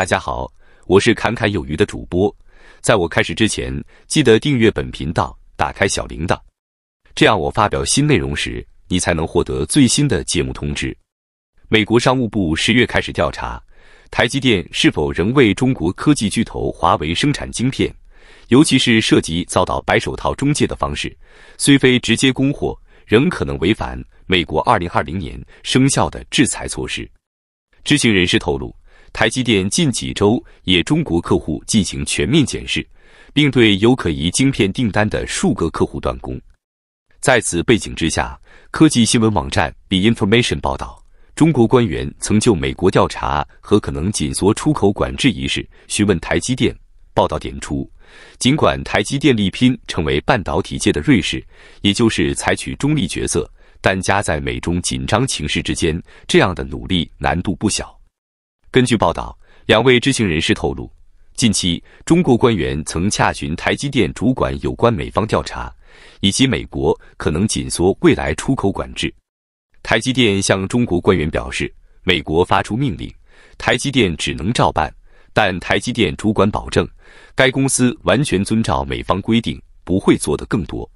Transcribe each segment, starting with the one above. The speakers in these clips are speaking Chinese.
大家好，我是侃侃有余的主播。在我开始之前，记得订阅本频道，打开小铃铛，这样我发表新内容时，你才能获得最新的节目通知。美国商务部十月开始调查台积电是否仍为中国科技巨头华为生产晶片，尤其是涉及遭到白手套中介的方式，虽非直接供货，仍可能违反美国二零二零年生效的制裁措施。知情人士透露。台积电近几周也中国客户进行全面检视，并对有可疑晶片订单的数个客户断供。在此背景之下，科技新闻网站《b e Information》报道，中国官员曾就美国调查和可能紧缩出口管制一事询问台积电。报道点出，尽管台积电力拼成为半导体界的瑞士，也就是采取中立角色，但夹在美中紧张情势之间，这样的努力难度不小。根据报道，两位知情人士透露，近期中国官员曾洽询台积电主管有关美方调查以及美国可能紧缩未来出口管制。台积电向中国官员表示，美国发出命令，台积电只能照办。但台积电主管保证，该公司完全遵照美方规定，不会做得更多。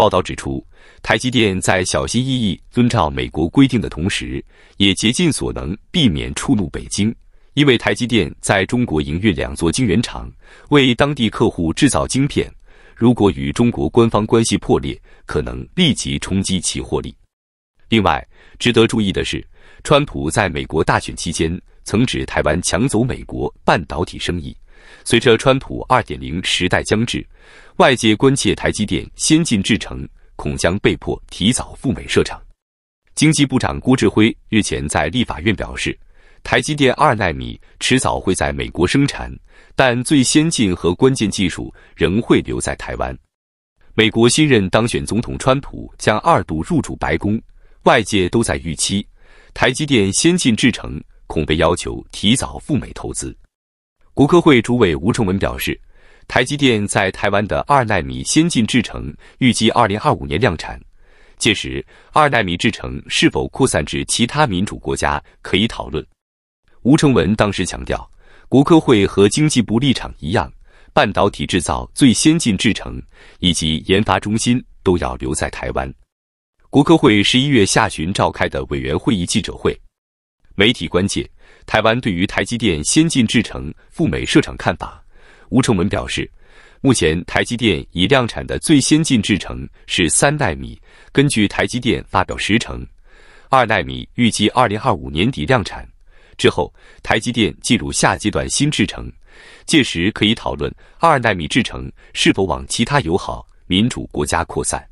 报道指出，台积电在小心翼翼遵照美国规定的同时，也竭尽所能避免触怒北京。因为台积电在中国营运两座晶圆厂，为当地客户制造晶片。如果与中国官方关系破裂，可能立即冲击其获利。另外，值得注意的是，川普在美国大选期间曾指台湾抢走美国半导体生意。随着川普二点零时代将至。外界关切台积电先进制程恐将被迫提早赴美设厂。经济部长郭志辉日前在立法院表示，台积电二纳米迟早会在美国生产，但最先进和关键技术仍会留在台湾。美国新任当选总统川普将二度入主白宫，外界都在预期台积电先进制程恐被要求提早赴美投资。国科会主委吴成文表示。台积电在台湾的二纳米先进制程预计二零二五年量产，届时二纳米制程是否扩散至其他民主国家可以讨论。吴成文当时强调，国科会和经济部立场一样，半导体制造最先进制程以及研发中心都要留在台湾。国科会十一月下旬召开的委员会议记者会，媒体关切台湾对于台积电先进制程赴美设厂看法。吴成文表示，目前台积电已量产的最先进制程是三纳米。根据台积电发表时程，二纳米预计二零二五年底量产之后，台积电进入下阶段新制程，届时可以讨论二纳米制程是否往其他友好民主国家扩散。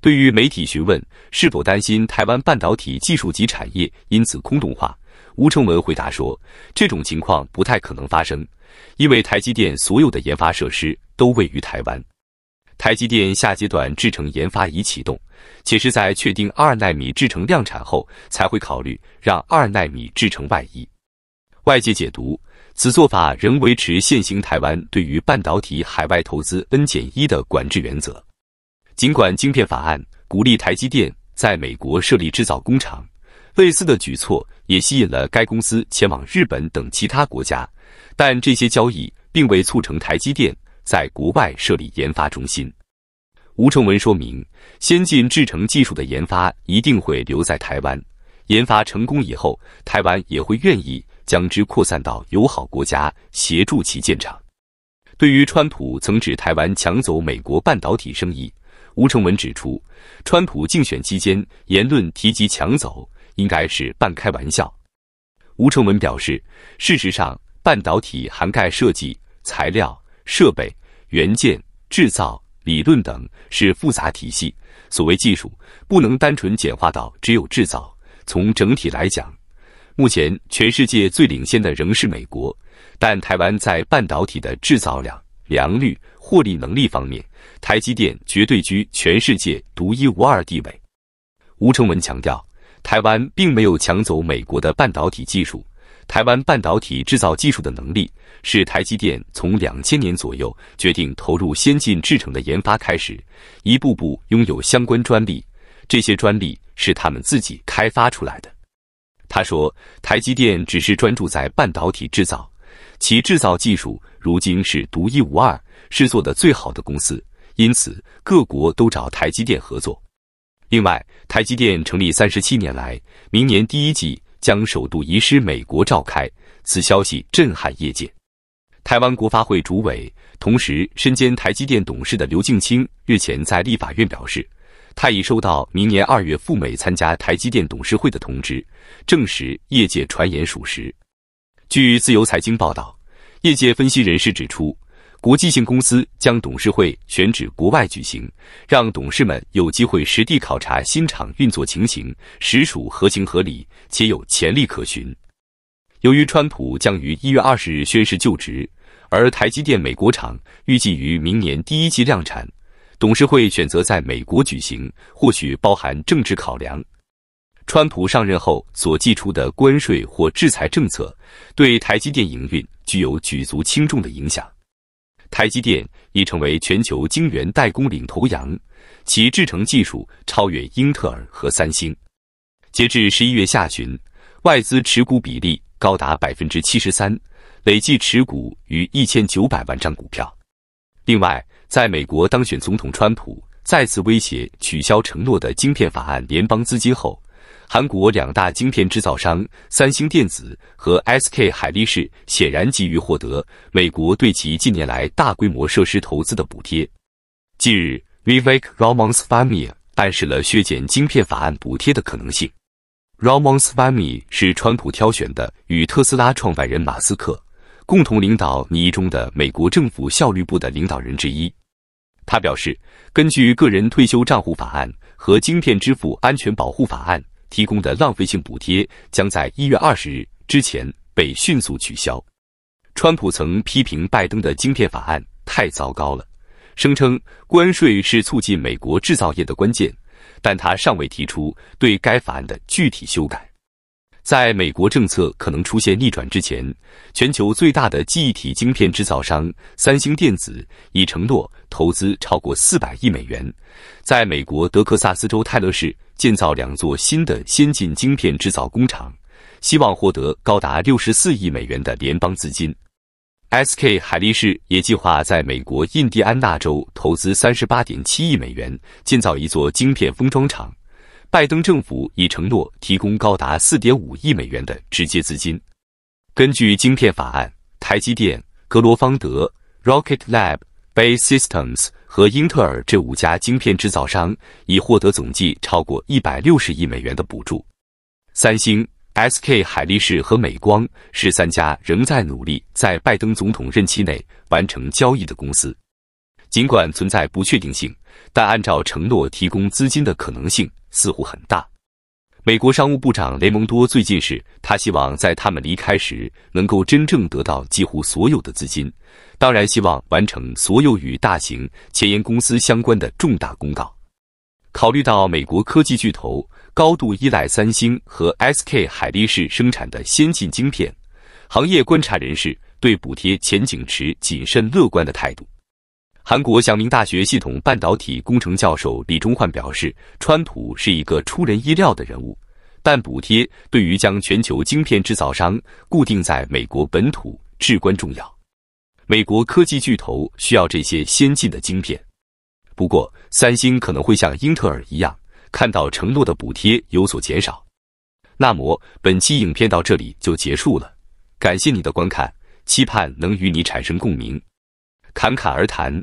对于媒体询问是否担心台湾半导体技术及产业因此空洞化，吴成文回答说：“这种情况不太可能发生。”因为台积电所有的研发设施都位于台湾，台积电下阶段制程研发已启动，且是在确定二纳米制程量产后才会考虑让二纳米制程外移。外界解读，此做法仍维持现行台湾对于半导体海外投资 N 减一的管制原则。尽管晶片法案鼓励台积电在美国设立制造工厂。类似的举措也吸引了该公司前往日本等其他国家，但这些交易并未促成台积电在国外设立研发中心。吴承文说明，先进制程技术的研发一定会留在台湾，研发成功以后，台湾也会愿意将之扩散到友好国家，协助其建厂。对于川普曾指台湾抢走美国半导体生意，吴承文指出，川普竞选期间言论提及抢走。应该是半开玩笑。吴成文表示，事实上，半导体涵盖设计、材料、设备、元件、制造、理论等，是复杂体系。所谓技术，不能单纯简化到只有制造。从整体来讲，目前全世界最领先的仍是美国，但台湾在半导体的制造量、良率、获利能力方面，台积电绝对居全世界独一无二地位。吴成文强调。台湾并没有抢走美国的半导体技术。台湾半导体制造技术的能力是台积电从两千年左右决定投入先进制程的研发开始，一步步拥有相关专利。这些专利是他们自己开发出来的。他说：“台积电只是专注在半导体制造，其制造技术如今是独一无二，是做的最好的公司，因此各国都找台积电合作。”另外，台积电成立三十七年来，明年第一季将首度移师美国召开，此消息震撼业界。台湾国发会主委，同时身兼台积电董事的刘敬清日前在立法院表示，他已收到明年二月赴美参加台积电董事会的通知，证实业界传言属实。据自由财经报道，业界分析人士指出。国际性公司将董事会选址国外举行，让董事们有机会实地考察新厂运作情形，实属合情合理且有潜力可循。由于川普将于一月二十日宣誓就职，而台积电美国厂预计于明年第一季量产，董事会选择在美国举行，或许包含政治考量。川普上任后所寄出的关税或制裁政策，对台积电营运具有举足轻重的影响。台积电已成为全球晶圆代工领头羊，其制程技术超越英特尔和三星。截至十一月下旬，外资持股比例高达百分之七十三，累计持股逾一千九百万张股票。另外，在美国当选总统川普再次威胁取消承诺的晶片法案联邦资金后，韩国两大晶片制造商三星电子和 S K 海力士显然急于获得美国对其近年来大规模设施投资的补贴。近日，Vivek r a m a n s w a m i 暗示了削减晶片法案补贴的可能性。r a m a n s w a m i 是川普挑选的与特斯拉创办人马斯克共同领导拟议中的美国政府效率部的领导人之一。他表示，根据个人退休账户法案和晶片支付安全保护法案。提供的浪费性补贴将在一月二十日之前被迅速取消。川普曾批评拜登的晶片法案太糟糕了，声称关税是促进美国制造业的关键，但他尚未提出对该法案的具体修改。在美国政策可能出现逆转之前，全球最大的记忆体晶片制造商三星电子已承诺投资超过四百亿美元，在美国德克萨斯州泰勒市建造两座新的先进晶片制造工厂，希望获得高达六十四亿美元的联邦资金。SK 海力士也计划在美国印第安纳州投资三十八点七亿美元，建造一座晶片封装厂。拜登政府已承诺提供高达四点五亿美元的直接资金。根据晶片法案，台积电、格罗方德、Rocket Lab、Base Systems 和英特尔这五家晶片制造商已获得总计超过一百六十亿美元的补助。三星、SK 海力士和美光是三家仍在努力在拜登总统任期内完成交易的公司。尽管存在不确定性，但按照承诺提供资金的可能性。似乎很大。美国商务部长雷蒙多最近是，他希望在他们离开时能够真正得到几乎所有的资金，当然希望完成所有与大型前沿公司相关的重大公告。考虑到美国科技巨头高度依赖三星和 SK 海力士生产的先进晶片，行业观察人士对补贴前景持谨慎乐观的态度。韩国祥明大学系统半导体工程教授李忠焕表示：“川普是一个出人意料的人物，但补贴对于将全球晶片制造商固定在美国本土至关重要。美国科技巨头需要这些先进的晶片。不过，三星可能会像英特尔一样，看到承诺的补贴有所减少。”那么，本期影片到这里就结束了，感谢你的观看，期盼能与你产生共鸣。侃侃而谈。